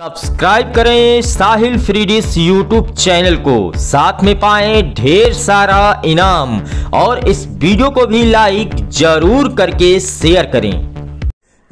subscribe करें साहिल Free Dish YouTube channel को साथ में पाए ढेर सारा इनाम और इस वीडियो को भी लाइक जरूर करके शेयर करें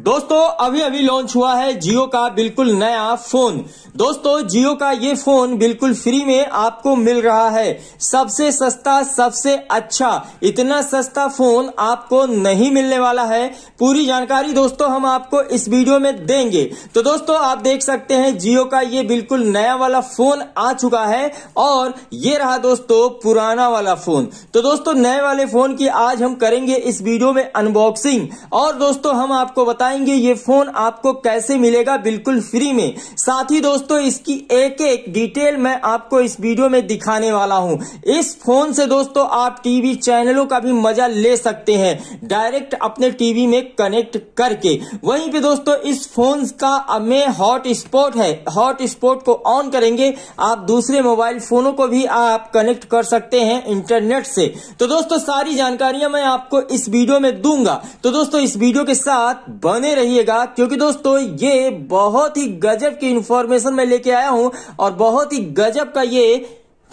दोस्तों अभी अभी लॉन्च हुआ है जियो का बिल्कुल नया फोन दोस्तों जियो का ये फोन बिल्कुल फ्री में आपको मिल रहा है सबसे सस्ता सबसे अच्छा इतना सस्ता फोन आपको नहीं मिलने वाला है पूरी जानकारी दोस्तों हम आपको इस वीडियो में देंगे तो दोस्तों आप देख सकते हैं जियो का ये बिल्कुल नया वाला फोन आ चुका है और ये रहा दोस्तों पुराना वाला फोन तो दोस्तों नए वाले फोन की आज हम करेंगे इस वीडियो में अनबॉक्सिंग और दोस्तों हम आपको बताए बताएंगे ये फोन आपको कैसे मिलेगा बिल्कुल फ्री में साथ ही दोस्तों इसकी एक एक डिटेल मैं आपको इस वीडियो में दिखाने वाला हूँ इस फोन से दोस्तों आप टीवी चैनलों का भी मजा ले सकते हैं डायरेक्ट अपने टीवी में कनेक्ट करके वहीं पे दोस्तों इस फोन का में हॉट स्पॉट है हॉट स्पॉट को ऑन करेंगे आप दूसरे मोबाइल फोनों को भी आप कनेक्ट कर सकते हैं इंटरनेट से तो दोस्तों सारी जानकारियां मैं आपको इस वीडियो में दूंगा तो दोस्तों इस वीडियो के साथ बन बने रहिएगा क्योंकि दोस्तों ये बहुत ही गजब की इंफॉर्मेशन मैं लेके आया हूं और बहुत ही गजब का ये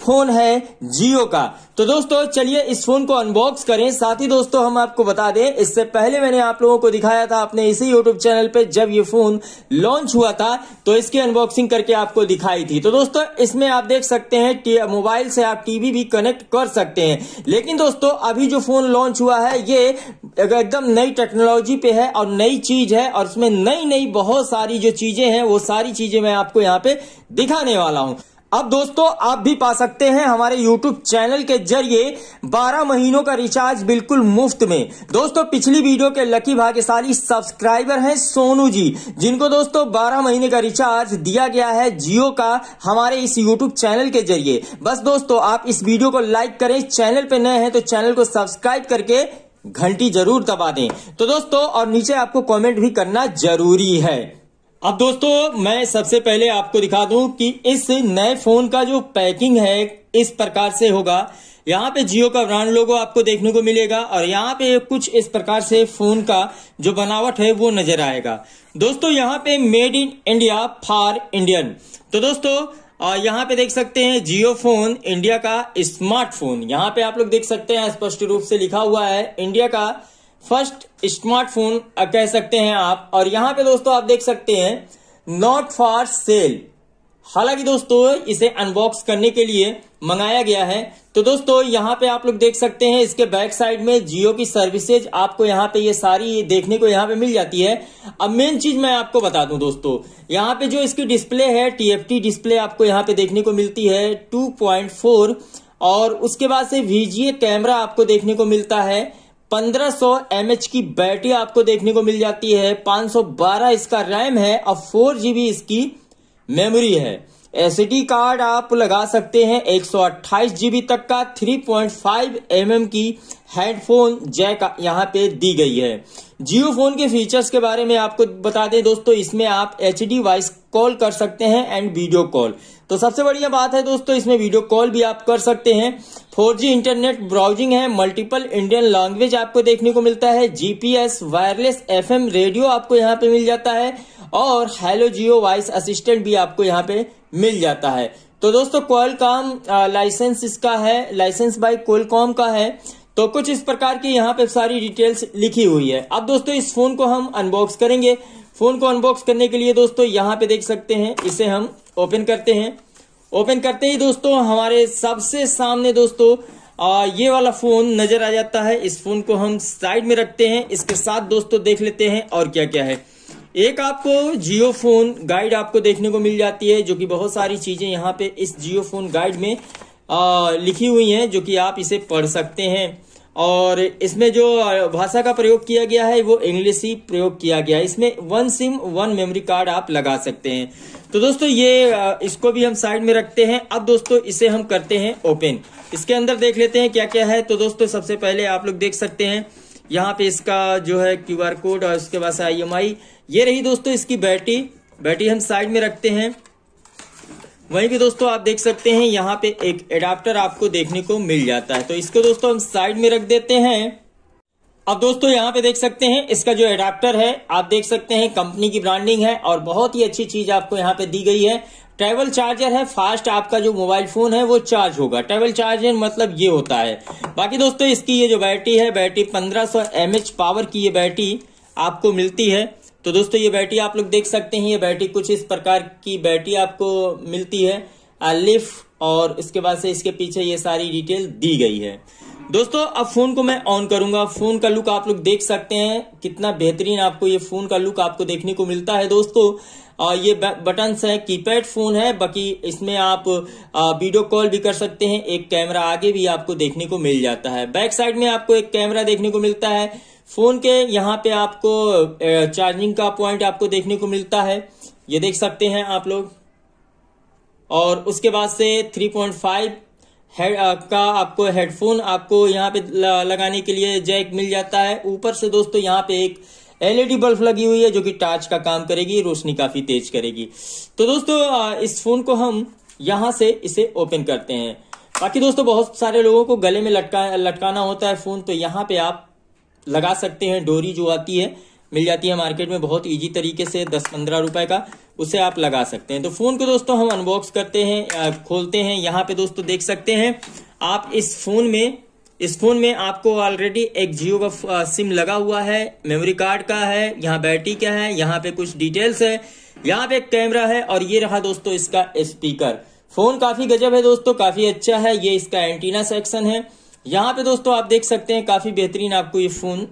फोन है जियो का तो दोस्तों चलिए इस फोन को अनबॉक्स करें साथ ही दोस्तों हम आपको बता दें इससे पहले मैंने आप लोगों को दिखाया था अपने इसी यूट्यूब चैनल पे जब ये फोन लॉन्च हुआ था तो इसकी अनबॉक्सिंग करके आपको दिखाई थी तो दोस्तों इसमें आप देख सकते हैं मोबाइल से आप टीवी भी कनेक्ट कर सकते हैं लेकिन दोस्तों अभी जो फोन लॉन्च हुआ है ये एकदम नई टेक्नोलॉजी पे है और नई चीज है और उसमें नई नई बहुत सारी जो चीजें हैं वो सारी चीजें मैं आपको यहाँ पे दिखाने वाला हूँ अब दोस्तों आप भी पा सकते हैं हमारे YouTube चैनल के जरिए 12 महीनों का रिचार्ज बिल्कुल मुफ्त में दोस्तों पिछली वीडियो के लकी भाग्यशाली सब्सक्राइबर हैं सोनू जी जिनको दोस्तों 12 महीने का रिचार्ज दिया गया है जियो का हमारे इस YouTube चैनल के जरिए बस दोस्तों आप इस वीडियो को लाइक करें चैनल पे नए हैं तो चैनल को सब्सक्राइब करके घंटी जरूर दबा दें तो दोस्तों और नीचे आपको कॉमेंट भी करना जरूरी है अब दोस्तों मैं सबसे पहले आपको दिखा दूं कि इस नए फोन का जो पैकिंग है इस प्रकार से होगा यहाँ पे जियो का ब्रांड लोगो आपको देखने को मिलेगा और यहाँ पे कुछ इस प्रकार से फोन का जो बनावट है वो नजर आएगा दोस्तों यहाँ पे made in India for Indian तो दोस्तों और यहाँ पे देख सकते हैं जियो फोन इंडिया का स्मार्टफोन यहाँ पे आप लोग देख सकते हैं स्पष्ट रूप से लिखा हुआ है इंडिया का फर्स्ट स्मार्टफोन कह सकते हैं आप और यहाँ पे दोस्तों आप देख सकते हैं नॉट फॉर सेल हालांकि दोस्तों इसे अनबॉक्स करने के लिए मंगाया गया है तो दोस्तों यहाँ पे आप लोग देख सकते हैं इसके बैक साइड में जियो की सर्विसेज आपको यहाँ पे ये यह सारी देखने को यहाँ पे मिल जाती है अब मेन चीज मैं आपको बता दूं दोस्तों यहाँ पे जो इसकी डिस्प्ले है टीएफटी डिस्प्ले आपको यहाँ पे देखने को मिलती है 2.4 और उसके बाद से वीजीए कैमरा आपको देखने को मिलता है 1500 सौ की बैटरी आपको देखने को मिल जाती है 512 इसका रैम है और फोर इसकी मेमोरी है एसडी कार्ड आप लगा सकते हैं एक जीबी तक का 3.5 पॉइंट mm की हेडफोन जैक यहाँ पे दी गई है जियो फोन के फीचर्स के बारे में आपको बता दें दोस्तों इसमें आप एच डी वॉइस कॉल कर सकते हैं एंड वीडियो कॉल तो सबसे बढ़िया बात है दोस्तों इसमें वीडियो कॉल भी आप कर सकते हैं 4G इंटरनेट ब्राउजिंग है मल्टीपल इंडियन लैंग्वेज आपको देखने को मिलता है जीपीएस वायरलेस एफएम रेडियो आपको यहाँ पे मिल जाता है और हेलो जियो वॉइस असिस्टेंट भी आपको यहाँ पे मिल जाता है तो दोस्तों काम लाइसेंस इसका है लाइसेंस बाय कोलकॉम का है तो कुछ इस प्रकार की यहाँ पे सारी डिटेल्स लिखी हुई है अब दोस्तों इस फोन को हम अनबॉक्स करेंगे फोन को अनबॉक्स करने के लिए दोस्तों यहाँ पे देख सकते हैं इसे हम ओपन करते हैं ओपन करते ही दोस्तों हमारे सबसे सामने दोस्तों आ, ये वाला फोन नजर आ जाता है इस फोन को हम साइड में रखते हैं इसके साथ दोस्तों देख लेते हैं और क्या क्या है एक आपको जियो फोन गाइड आपको देखने को मिल जाती है जो कि बहुत सारी चीजें यहाँ पे इस जियो फोन गाइड में आ, लिखी हुई हैं जो कि आप इसे पढ़ सकते हैं और इसमें जो भाषा का प्रयोग किया गया है वो इंग्लिश ही प्रयोग किया गया है इसमें one SIM one memory card आप लगा सकते हैं तो दोस्तों ये इसको भी हम साइड में रखते हैं अब दोस्तों इसे हम करते हैं ओपन इसके अंदर देख लेते हैं क्या क्या है तो दोस्तों सबसे पहले आप लोग देख सकते हैं यहाँ पे इसका जो है क्यू आर कोड और उसके बाद आई एम आई ये रही दोस्तों इसकी बैटरी बैटरी हम साइड में रखते हैं वहीं भी दोस्तों आप देख सकते हैं यहाँ पे एक एडाप्टर आपको देखने को मिल जाता है तो इसको दोस्तों हम साइड में रख देते हैं अब दोस्तों यहाँ पे देख सकते हैं इसका जो एडाप्टर है आप देख सकते हैं कंपनी की ब्रांडिंग है और बहुत ही अच्छी चीज आपको यहाँ पे दी गई है ट्रेवल चार्जर है फास्ट आपका जो मोबाइल फोन है वो चार्ज होगा ट्रेवल चार्जर मतलब ये होता है बाकी दोस्तों इसकी ये जो बैटरी है बैटरी 1500 सौ पावर की ये बैटरी आपको मिलती है तो दोस्तों ये बैटरी आप लोग देख सकते हैं ये बैटरी कुछ इस प्रकार की बैटरी आपको मिलती है लिफ और इसके बाद से इसके पीछे ये सारी डिटेल दी गई है दोस्तों अब फोन को मैं ऑन करूंगा फोन का लुक आप लोग देख सकते हैं कितना बेहतरीन आपको ये फोन का लुक आपको देखने को मिलता है दोस्तों और ये बटन है कीपैड फोन है बाकी इसमें आप वीडियो कॉल भी कर सकते हैं एक कैमरा आगे भी आपको देखने को मिल जाता है बैक साइड में आपको एक कैमरा देखने को मिलता है फोन के यहाँ पे आपको चार्जिंग का पॉइंट आपको देखने को मिलता है ये देख सकते हैं आप लोग और उसके बाद से 3.5 हेड का आपको हेडफोन आपको यहाँ पे लगाने के लिए जैक मिल जाता है ऊपर से दोस्तों यहाँ पे एक एलईडी बल्ब e लगी हुई है जो कि टार्च का काम करेगी रोशनी काफी तेज करेगी तो दोस्तों इस फोन को हम यहाँ से इसे ओपन करते हैं बाकी दोस्तों बहुत सारे लोगों को गले में लटका लटकाना होता है फोन तो यहाँ पे आप लगा सकते हैं डोरी जो आती है मिल जाती है मार्केट में बहुत इजी तरीके से दस पंद्रह रुपए का उसे आप लगा सकते हैं तो फोन को दोस्तों हम अनबॉक्स करते हैं खोलते हैं यहाँ पे दोस्तों देख सकते हैं आप इस फोन में इस फोन में आपको ऑलरेडी एक जियो का सिम लगा हुआ है मेमोरी कार्ड का है यहाँ बैटरी का है यहाँ पे कुछ डिटेल्स है यहाँ पे एक कैमरा है और ये रहा दोस्तों इसका स्पीकर फोन काफी गजब है दोस्तों काफी अच्छा है ये इसका एंटीना सेक्शन है यहाँ पे दोस्तों आप देख सकते हैं काफी बेहतरीन आपको ये फोन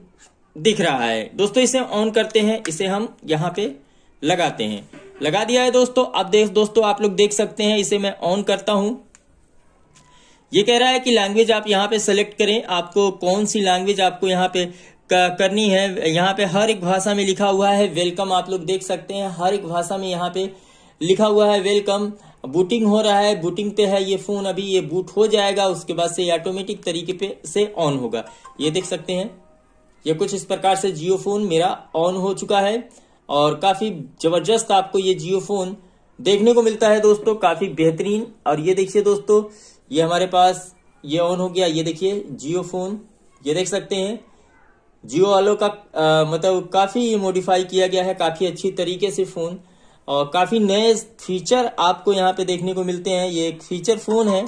दिख रहा है दोस्तों इसे ऑन करते हैं इसे हम यहाँ पे लगाते हैं लगा दिया है दोस्तों अब देख दोस्तों आप लोग देख सकते हैं इसे मैं ऑन करता हूं ये कह रहा है कि लैंग्वेज आप यहाँ पे सेलेक्ट करें आपको कौन सी लैंग्वेज आपको यहाँ पे करनी है यहाँ पे हर एक भाषा में लिखा हुआ है वेलकम आप लोग देख सकते हैं हर एक भाषा में यहाँ पे लिखा हुआ है वेलकम बूटिंग हो रहा है बूटिंग पे है ये फोन अभी ये बूट हो जाएगा उसके बाद से ये ऑटोमेटिक तरीके पे से ऑन होगा ये देख सकते हैं ये कुछ इस प्रकार से जियो फोन मेरा ऑन हो चुका है और काफी जबरदस्त आपको ये जियो फोन देखने को मिलता है दोस्तों काफी बेहतरीन और ये देखिए दोस्तों ये हमारे पास ये ऑन हो गया ये देखिए जियो फोन ये देख सकते हैं जियो वालों का आ, मतलब काफी मॉडिफाई किया गया है काफी अच्छी तरीके से फोन और काफ़ी नए फीचर आपको यहाँ पे देखने को मिलते हैं ये एक फीचर फ़ोन है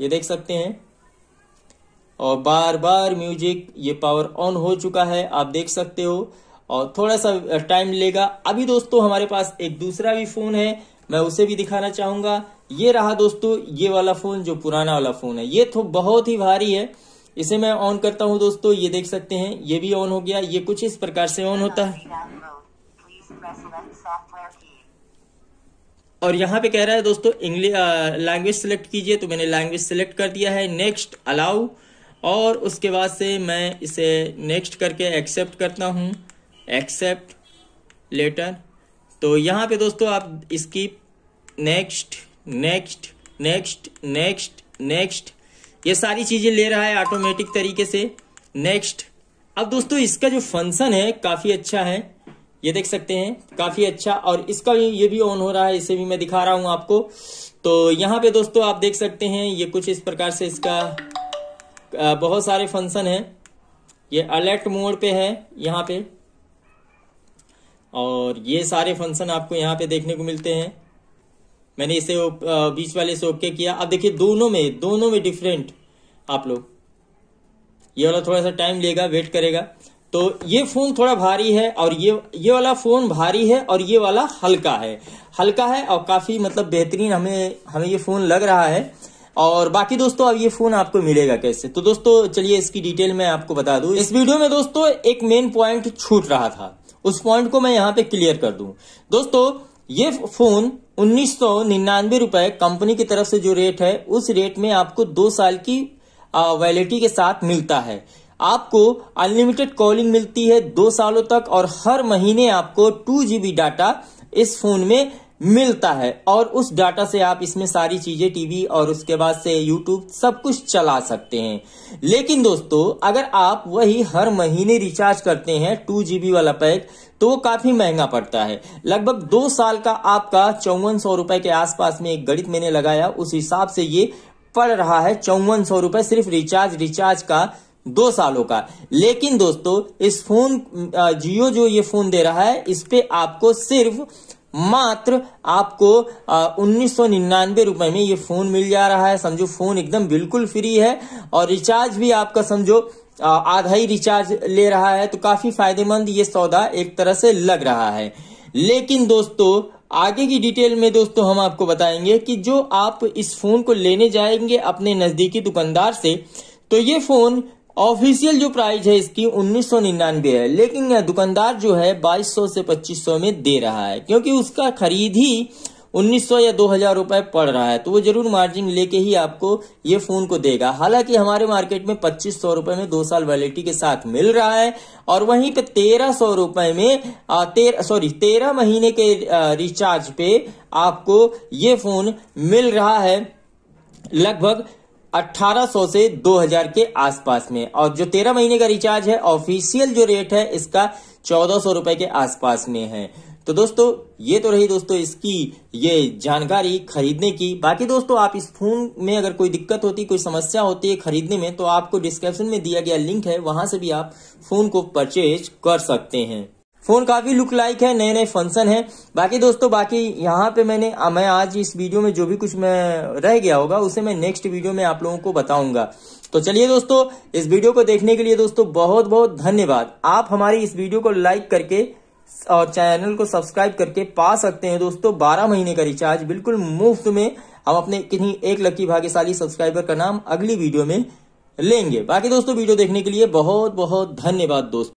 ये देख सकते हैं और बार बार म्यूजिक ये पावर ऑन हो चुका है आप देख सकते हो और थोड़ा सा टाइम लेगा अभी दोस्तों हमारे पास एक दूसरा भी फ़ोन है मैं उसे भी दिखाना चाहूंगा ये रहा दोस्तों ये वाला फ़ोन जो पुराना वाला फ़ोन है ये तो बहुत ही भारी है इसे मैं ऑन करता हूँ दोस्तों ये देख सकते हैं ये भी ऑन हो गया ये कुछ इस प्रकार से ऑन होता है और यहाँ पे कह रहा है दोस्तों इंग्लिश लैंग्वेज सेलेक्ट कीजिए तो मैंने लैंग्वेज सेलेक्ट कर दिया है नेक्स्ट अलाउ और उसके बाद से मैं इसे नेक्स्ट करके एक्सेप्ट करता हूँ एक्सेप्ट लेटर तो यहाँ पे दोस्तों आप इसकी next next next next next ये सारी चीज़ें ले रहा है ऑटोमेटिक तरीके से नेक्स्ट अब दोस्तों इसका जो फंक्शन है काफ़ी अच्छा है ये देख सकते हैं काफी अच्छा और इसका भी ये भी ऑन हो रहा है इसे भी मैं दिखा रहा हूं आपको तो यहाँ पे दोस्तों आप देख सकते हैं ये कुछ इस प्रकार से इसका बहुत सारे फंक्शन है ये अलर्ट मोड पे है यहाँ पे और ये सारे फंक्शन आपको यहाँ पे देखने को मिलते हैं मैंने इसे बीच वाले से ओके किया अब देखिए दोनों में दोनों में डिफरेंट आप लोग ये वाला थोड़ा सा टाइम लेगा वेट करेगा तो ये फोन थोड़ा भारी है और ये ये वाला फोन भारी है और ये वाला हल्का है हल्का है और काफी मतलब बेहतरीन हमें हमें ये फोन लग रहा है और बाकी दोस्तों अब ये फोन आपको मिलेगा कैसे तो दोस्तों चलिए इसकी डिटेल मैं आपको बता दू इस वीडियो में दोस्तों एक मेन पॉइंट छूट रहा था उस पॉइंट को मैं यहाँ पे क्लियर कर दू दोस्तों ये फोन उन्नीस सौ निन्यानवे रुपए कंपनी की तरफ से जो रेट है उस रेट में आपको दो साल की वैलिटी के साथ मिलता है आपको अनलिमिटेड कॉलिंग मिलती है दो सालों तक और हर महीने आपको टू जीबी डाटा इस फोन में मिलता है और उस डाटा से आप इसमें सारी चीजें टीवी और उसके बाद से यूट्यूब सब कुछ चला सकते हैं लेकिन दोस्तों अगर आप वही हर महीने रिचार्ज करते हैं टू जीबी वाला पैक तो वो काफी महंगा पड़ता है लगभग दो साल का आपका चौवन सौ रुपए के आसपास में एक गणित मैंने लगाया उस हिसाब से ये पड़ रहा है चौवन सौ रुपए सिर्फ रिचार्ज रिचार्ज का दो सालों का लेकिन दोस्तों इस फोन जियो जो ये फोन दे रहा है इस पे आपको सिर्फ मात्र आपको उन्नीस सौ निन्यानवे रुपए में ये फोन मिल जा रहा है समझो फोन एकदम बिल्कुल फ्री है और रिचार्ज भी आपका समझो आधा ही रिचार्ज ले रहा है तो काफी फायदेमंद ये सौदा एक तरह से लग रहा है लेकिन दोस्तों आगे की डिटेल में दोस्तों हम आपको बताएंगे कि जो आप इस फोन को लेने जाएंगे अपने नजदीकी दुकानदार से तो ये फोन ऑफिशियल जो प्राइस है इसकी उन्नीस सौ निन्यानवे है लेकिन दुकानदार जो है बाईस सौ से पच्चीस सौ में दे रहा है क्योंकि उसका खरीद ही उन्नीस सौ या दो हजार रुपए पड़ रहा है तो वो जरूर मार्जिन लेके ही आपको ये फोन को देगा हालांकि हमारे मार्केट में पच्चीस सौ रुपए में दो साल वैलिडिटी के साथ मिल रहा है और वहीं पे तेरह सौ रुपए में सॉरी तेरह महीने के रिचार्ज पे आपको ये फोन मिल रहा है लगभग 1800 से 2000 के आसपास में और जो 13 महीने का रिचार्ज है ऑफिशियल जो रेट है इसका चौदह सौ रुपए के आसपास में है तो दोस्तों ये तो रही दोस्तों इसकी ये जानकारी खरीदने की बाकी दोस्तों आप इस फोन में अगर कोई दिक्कत होती कोई समस्या होती है खरीदने में तो आपको डिस्क्रिप्शन में दिया गया लिंक है वहां से भी आप फोन को परचेज कर सकते हैं फ़ोन काफ़ी लुक लाइक है नए नए फंक्शन है बाकी दोस्तों बाकी यहाँ पे मैंने मैं आज इस वीडियो में जो भी कुछ मैं रह गया होगा उसे मैं नेक्स्ट वीडियो में आप लोगों को बताऊंगा तो चलिए दोस्तों इस वीडियो को देखने के लिए दोस्तों बहुत बहुत धन्यवाद आप हमारी इस वीडियो को लाइक करके और चैनल को सब्सक्राइब करके पा सकते हैं दोस्तों बारह महीने का रिचार्ज बिल्कुल मुफ्त में हम अपने किन्हीं एक लकी भाग्यशाली सब्सक्राइबर का नाम अगली वीडियो में लेंगे बाकी दोस्तों वीडियो देखने के लिए बहुत बहुत धन्यवाद दोस्तों